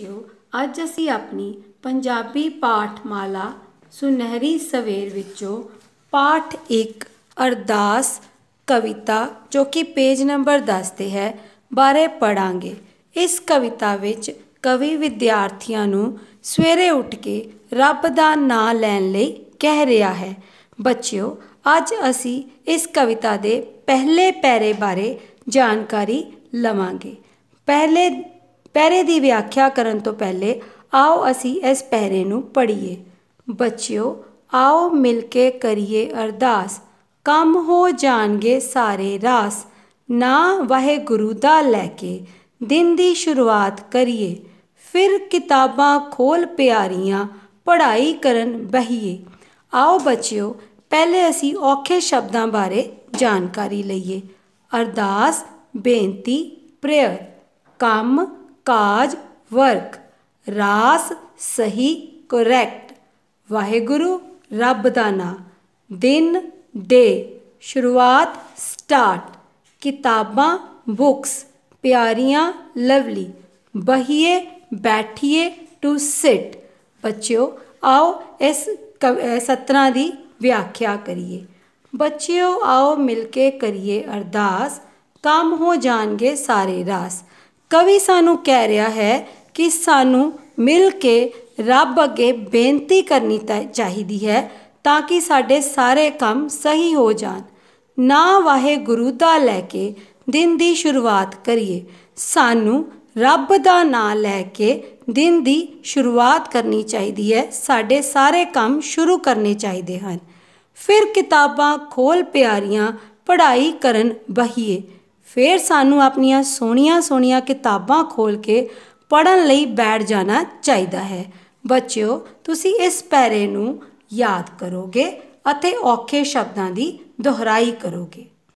ਬੱਚਿਓ ਅੱਜ ਅਸੀਂ ਆਪਣੀ ਪੰਜਾਬੀ ਪਾਠਮਾਲਾ ਸੁਨਹਿਰੀ ਸਵੇਰ ਵਿੱਚੋਂ ਪਾਠ 1 ਅਰਦਾਸ ਕਵਿਤਾ ਜੋ ਕਿ ਪੇਜ ਨੰਬਰ 10 ਤੇ ਹੈ ਬਾਰੇ ਪੜਾਂਗੇ ਇਸ ਕਵਿਤਾ ਵਿੱਚ ਕਵੀ ਵਿਦਿਆਰਥੀਆਂ ਨੂੰ ਸਵੇਰੇ ਉੱਠ ਕੇ ਰੱਬ ਦਾ ਨਾਮ ਲੈਣ ਲਈ ਕਹਿ ਰਿਹਾ ਹੈ ਬੱਚਿਓ ਅੱਜ ਅਸੀਂ ਇਸ ਕਵਿਤਾ ਦੇ ਪਹਿਲੇ ਪੈਰੇ ਬਾਰੇ ਜਾਣਕਾਰੀ ਲਵਾਂਗੇ ਪਹਿਲੇ ਪੈਰੇ ਦੀ ਵਿਆਖਿਆ ਕਰਨ ਤੋਂ ਪਹਿਲੇ ਆਓ ਅਸੀਂ ਇਸ ਪੈਰੇ ਨੂੰ ਪੜ੍ਹੀਏ ਬੱਚਿਓ ਆਓ ਮਿਲ ਕੇ ਕਰੀਏ ਅਰਦਾਸ ਕੰਮ ਹੋ ਜਾਣਗੇ ਸਾਰੇ ਰਾਸ ਨਾ ਵਾਹਿਗੁਰੂ ਦਾ ਲੈ ਕੇ ਦਿਨ ਦੀ ਸ਼ੁਰੂਆਤ ਕਰੀਏ ਫਿਰ ਕਿਤਾਬਾਂ ਖੋਲ ਪਿਆਰੀਆਂ ਪੜ੍ਹਾਈ ਕਰਨ ਬਹੀਏ ਆਓ ਬੱਚਿਓ ਪਹਿਲੇ ਅਸੀਂ ਔਖੇ ਸ਼ਬਦਾਂ ਬਾਰੇ ਜਾਣਕਾਰੀ ਲਈਏ ਅਰਦਾਸ ਬੇਨਤੀ ਪ੍ਰੇਅਰ ਕੰਮ काज वर्क रास सही ਕਰੈਕਟ वाहेगुरु रब का ना दिन डे शुरुआत स्टार्ट किताबा बुक्स प्यारिया लवली बहिए बैठिए टू सिट बच्चों आओ इस कव सत्रा की व्याख्या करिए बच्चों आओ मिलके करिए अरदास काम हो जाएंगे सारे रास ਕਵੀ ਸਾਨੂੰ ਕਹਿ ਰਿਹਾ ਹੈ ਕਿ ਸਾਨੂੰ ਮਿਲ ਕੇ ਰੱਬ ਅੱਗੇ ਬੇਨਤੀ ਕਰਨੀ ਚਾਹੀਦੀ ਹੈ ਤਾਂ ਕਿ ਸਾਡੇ ਸਾਰੇ ਕੰਮ ਸਹੀ ਹੋ ਜਾਣ ਨਾ ਵਾਹਿਗੁਰੂ ਦਾ ਲੈ ਕੇ ਦਿਨ ਦੀ ਸ਼ੁਰੂਆਤ ਕਰੀਏ ਸਾਨੂੰ ਰੱਬ ਦਾ ਨਾਮ ਲੈ ਕੇ ਦਿਨ ਦੀ ਸ਼ੁਰੂਆਤ ਕਰਨੀ ਚਾਹੀਦੀ ਹੈ ਸਾਡੇ ਸਾਰੇ ਕੰਮ ਸ਼ੁਰੂ ਕਰਨੇ ਚਾਹੀਦੇ ਹਨ ਫਿਰ ਕਿਤਾਬਾਂ ਖੋਲ ਪਿਆਰੀਆਂ ਪੜ੍ਹਾਈ ਕਰਨ ਬਹੀਏ ਫਿਰ ਸਾਨੂੰ ਆਪਣੀਆਂ ਸੋਹਣੀਆਂ-ਸੋਹਣੀਆਂ ਕਿਤਾਬਾਂ ਖੋਲ ਕੇ ਪੜਨ ਲਈ ਬੈਠ ਜਾਣਾ ਚਾਹੀਦਾ ਹੈ ਬੱਚਿਓ ਤੁਸੀਂ ਇਸ ਪੈਰੇ ਨੂੰ ਯਾਦ ਕਰੋਗੇ ਅਤੇ ਔਖੇ ਸ਼ਬਦਾਂ ਦੀ ਦੁਹਰਾਈ ਕਰੋਗੇ